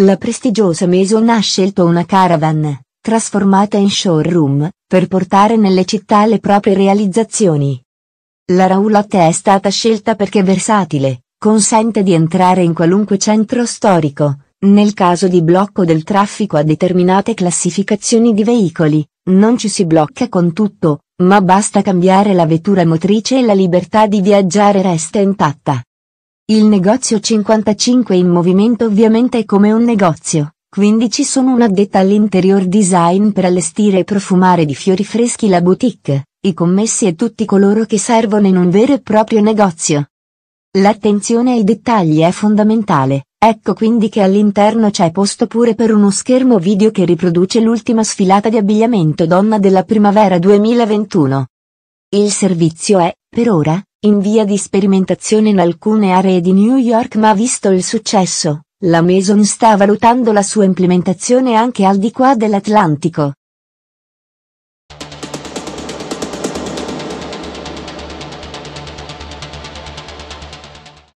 La prestigiosa Maison ha scelto una caravan, trasformata in showroom, per portare nelle città le proprie realizzazioni. La roulotte è stata scelta perché versatile, consente di entrare in qualunque centro storico, nel caso di blocco del traffico a determinate classificazioni di veicoli, non ci si blocca con tutto, ma basta cambiare la vettura motrice e la libertà di viaggiare resta intatta. Il negozio 55 in movimento ovviamente è come un negozio, quindi ci sono un'addetta all'interior design per allestire e profumare di fiori freschi la boutique, i commessi e tutti coloro che servono in un vero e proprio negozio. L'attenzione ai dettagli è fondamentale, ecco quindi che all'interno c'è posto pure per uno schermo video che riproduce l'ultima sfilata di abbigliamento donna della primavera 2021. Il servizio è, per ora, in via di sperimentazione in alcune aree di New York ma visto il successo, la Mason sta valutando la sua implementazione anche al di qua dell'Atlantico.